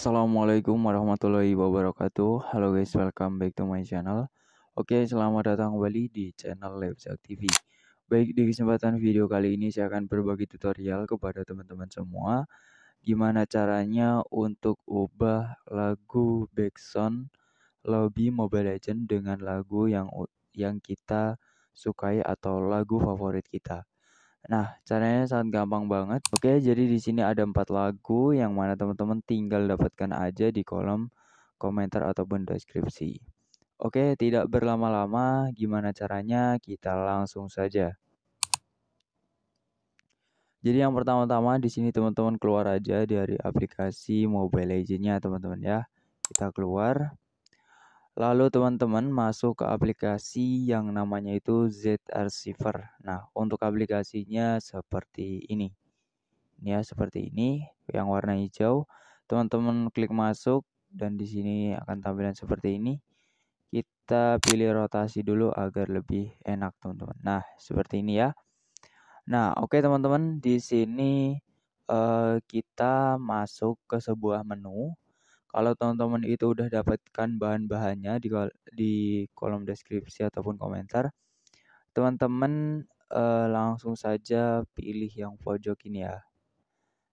Assalamualaikum warahmatullahi wabarakatuh Halo guys, welcome back to my channel Oke, selamat datang kembali di channel Lifestyle TV Baik, di kesempatan video kali ini saya akan berbagi tutorial kepada teman-teman semua Gimana caranya untuk ubah lagu backsound lobby Mobile Legends dengan lagu yang yang kita sukai atau lagu favorit kita Nah, caranya sangat gampang banget. Oke, jadi di sini ada empat lagu yang mana teman-teman tinggal dapatkan aja di kolom komentar ataupun deskripsi. Oke, tidak berlama-lama, gimana caranya? Kita langsung saja. Jadi yang pertama-tama di sini teman-teman keluar aja dari aplikasi Mobile Legends-nya teman-teman ya. Kita keluar. Lalu teman-teman masuk ke aplikasi yang namanya itu ZArchiver. Nah, untuk aplikasinya seperti ini. Ini ya, seperti ini yang warna hijau. Teman-teman klik masuk dan di sini akan tampilan seperti ini. Kita pilih rotasi dulu agar lebih enak, teman-teman. Nah, seperti ini ya. Nah, oke okay, teman-teman, di sini uh, kita masuk ke sebuah menu kalau teman-teman itu udah dapatkan bahan-bahannya di, di kolom deskripsi ataupun komentar, teman-teman eh, langsung saja pilih yang pojok ini ya.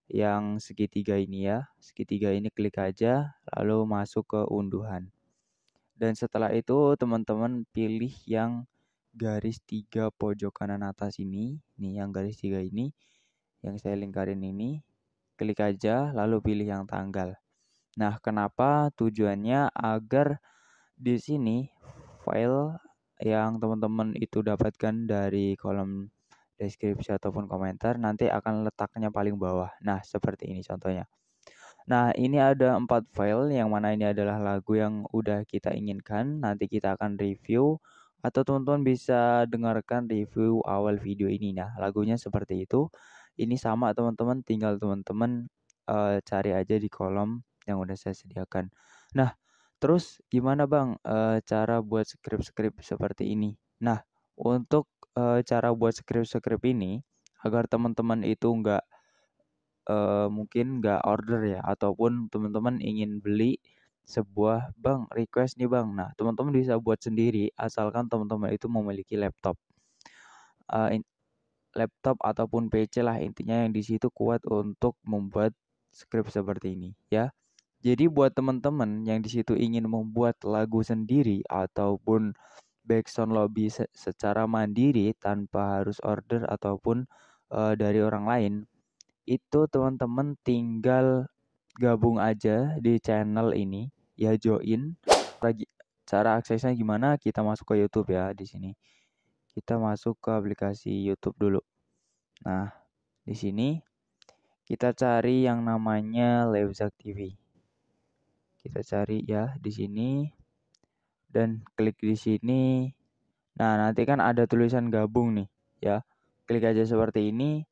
Yang segitiga ini ya. Segitiga ini klik aja, lalu masuk ke unduhan. Dan setelah itu teman-teman pilih yang garis tiga pojok kanan atas ini. Nih yang garis tiga ini. Yang saya lingkarin ini. Klik aja, lalu pilih yang tanggal. Nah, kenapa tujuannya agar di sini file yang teman-teman itu dapatkan dari kolom deskripsi ataupun komentar nanti akan letaknya paling bawah. Nah, seperti ini contohnya. Nah, ini ada empat file yang mana ini adalah lagu yang udah kita inginkan. Nanti kita akan review atau teman-teman bisa dengarkan review awal video ini. Nah, lagunya seperti itu. Ini sama teman-teman, tinggal teman-teman uh, cari aja di kolom yang udah saya sediakan. Nah, terus gimana Bang e, cara buat skrip-skrip seperti ini? Nah, untuk e, cara buat skrip-skrip ini agar teman-teman itu nggak e, mungkin nggak order ya ataupun teman-teman ingin beli sebuah bang request nih bang nah teman-teman bisa buat sendiri asalkan teman-teman itu memiliki laptop E, in, laptop ataupun PC lah intinya yang di situ kuat untuk membuat script seperti ini ya jadi buat teman-teman yang di situ ingin membuat lagu sendiri ataupun backsound lobby se secara mandiri tanpa harus order ataupun uh, dari orang lain, itu teman-teman tinggal gabung aja di channel ini ya join lagi cara aksesnya gimana kita masuk ke YouTube ya di sini kita masuk ke aplikasi YouTube dulu nah di sini kita cari yang namanya Levzak TV kita cari ya di sini dan klik di sini. Nah, nanti kan ada tulisan gabung nih ya. Klik aja seperti ini.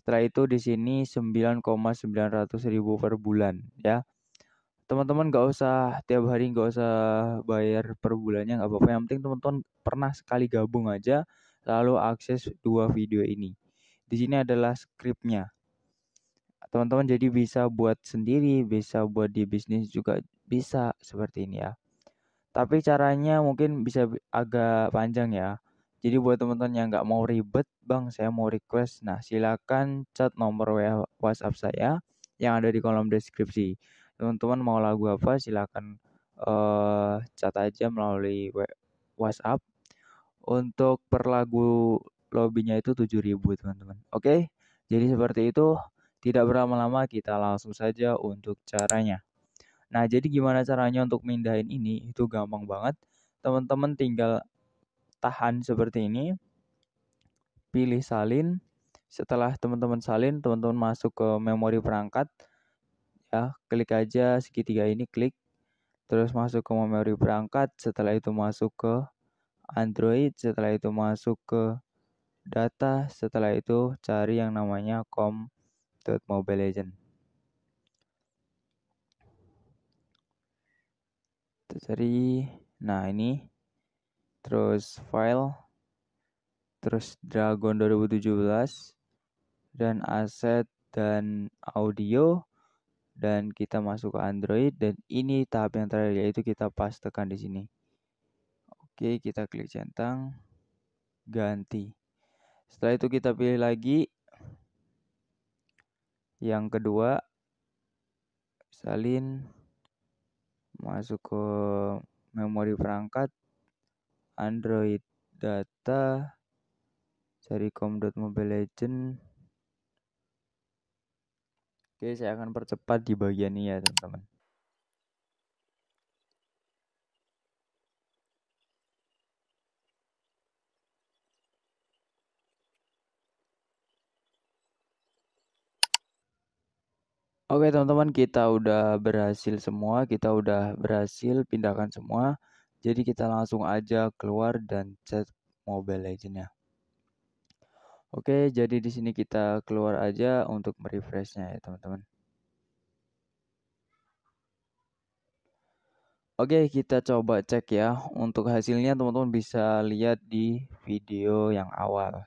Setelah itu di sini 9,900 ribu per bulan ya. Teman-teman gak usah tiap hari gak usah bayar per bulannya nggak apa-apa. Yang penting teman-teman pernah sekali gabung aja lalu akses dua video ini. Di sini adalah skripnya teman-teman jadi bisa buat sendiri bisa buat di bisnis juga bisa seperti ini ya tapi caranya mungkin bisa agak panjang ya jadi buat teman-teman yang nggak mau ribet bang saya mau request nah silakan chat nomor wa WhatsApp saya yang ada di kolom deskripsi teman-teman mau lagu apa silakan uh, eh, cat aja melalui WhatsApp untuk per lagu lobbynya itu 7000 teman-teman oke jadi seperti itu tidak berlama-lama kita langsung saja untuk caranya. Nah, jadi gimana caranya untuk mindahin ini? Itu gampang banget. Teman-teman tinggal tahan seperti ini. Pilih salin. Setelah teman-teman salin, teman-teman masuk ke memori perangkat. Ya, klik aja segitiga ini, klik. Terus masuk ke memori perangkat, setelah itu masuk ke Android, setelah itu masuk ke data, setelah itu cari yang namanya com Dot Mobile legend, Legends. cari nah ini terus file terus Dragon 2017 dan aset dan audio dan kita masuk ke Android dan ini tahap yang terakhir yaitu kita pastekan di sini. Oke, kita klik centang ganti. Setelah itu kita pilih lagi yang kedua salin masuk ke memori perangkat Android data cari com.mobile legend oke saya akan percepat di bagian ini ya teman-teman Oke teman-teman kita udah berhasil semua, kita udah berhasil pindahkan semua. Jadi kita langsung aja keluar dan chat Mobile legends ya. Oke, jadi di sini kita keluar aja untuk merefreshnya ya teman-teman. Oke, kita coba cek ya. Untuk hasilnya teman-teman bisa lihat di video yang awal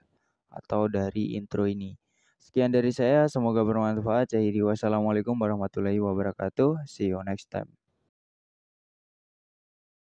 atau dari intro ini. Sekian dari saya, semoga bermanfaat. Jadi wassalamualaikum warahmatullahi wabarakatuh. See you next time.